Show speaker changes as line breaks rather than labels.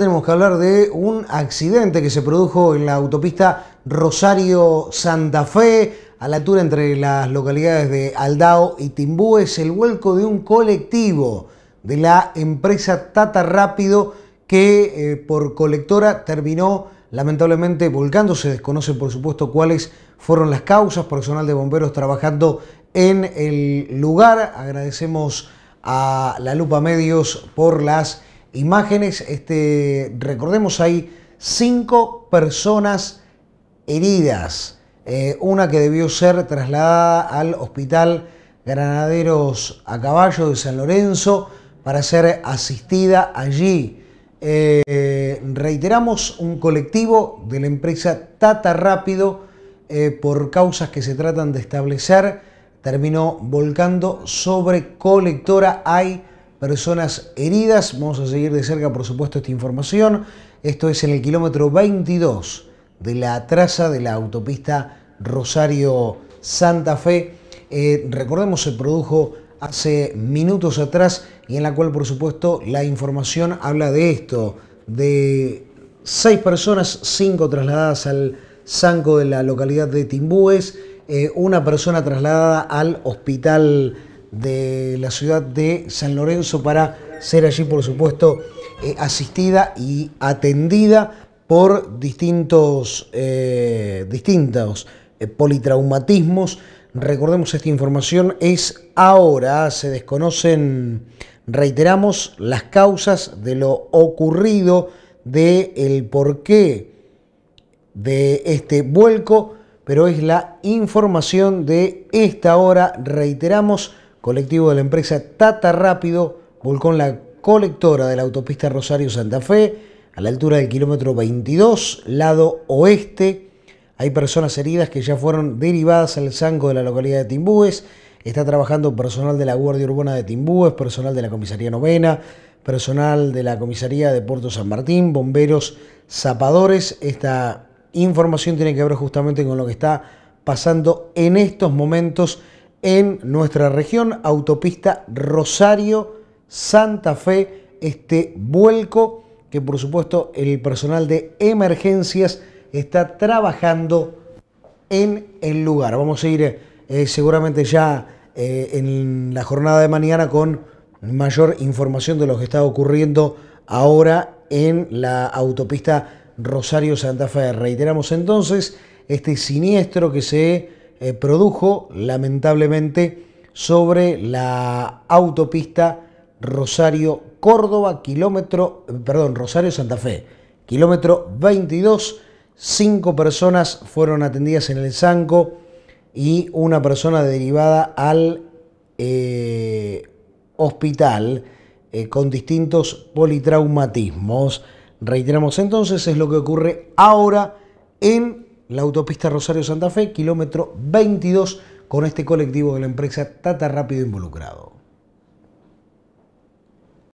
Tenemos que hablar de un accidente que se produjo en la autopista Rosario-Santa Fe, a la altura entre las localidades de Aldao y Timbú. Es el vuelco de un colectivo de la empresa Tata Rápido que eh, por colectora terminó lamentablemente volcando. Se desconoce por supuesto cuáles fueron las causas. Personal de bomberos trabajando en el lugar. Agradecemos a la Lupa Medios por las imágenes. Este, recordemos, hay cinco personas heridas. Eh, una que debió ser trasladada al hospital Granaderos a Caballo de San Lorenzo para ser asistida allí. Eh, reiteramos un colectivo de la empresa Tata Rápido eh, por causas que se tratan de establecer terminó volcando sobre colectora. Hay personas heridas. Vamos a seguir de cerca, por supuesto, esta información. Esto es en el kilómetro 22 de la traza de la autopista Rosario-Santa Fe. Eh, recordemos, se produjo hace minutos atrás y en la cual, por supuesto, la información habla de esto, de seis personas, cinco trasladadas al Sanco de la localidad de Timbúes, eh, una persona trasladada al hospital de la ciudad de San Lorenzo para ser allí, por supuesto, eh, asistida y atendida por distintos, eh, distintos eh, politraumatismos. Recordemos esta información es ahora, se desconocen, reiteramos, las causas de lo ocurrido, de el porqué de este vuelco, pero es la información de esta hora, reiteramos, colectivo de la empresa Tata Rápido volcón la colectora de la autopista Rosario-Santa Fe, a la altura del kilómetro 22, lado oeste. Hay personas heridas que ya fueron derivadas al zanco de la localidad de Timbúes. Está trabajando personal de la Guardia Urbana de Timbúes, personal de la Comisaría Novena, personal de la Comisaría de Puerto San Martín, bomberos, zapadores. Esta información tiene que ver justamente con lo que está pasando en estos momentos en nuestra región, autopista Rosario Santa Fe, este vuelco que por supuesto el personal de emergencias está trabajando en el lugar. Vamos a ir eh, seguramente ya eh, en la jornada de mañana con mayor información de lo que está ocurriendo ahora en la autopista Rosario Santa Fe. Reiteramos entonces este siniestro que se eh, produjo lamentablemente sobre la autopista Rosario Córdoba, kilómetro, perdón, Rosario Santa Fe, kilómetro 22. Cinco personas fueron atendidas en el Zanco y una persona derivada al eh, hospital eh, con distintos politraumatismos. Reiteramos entonces, es lo que ocurre ahora en la autopista Rosario Santa Fe, kilómetro 22, con este colectivo de la empresa Tata Rápido involucrado.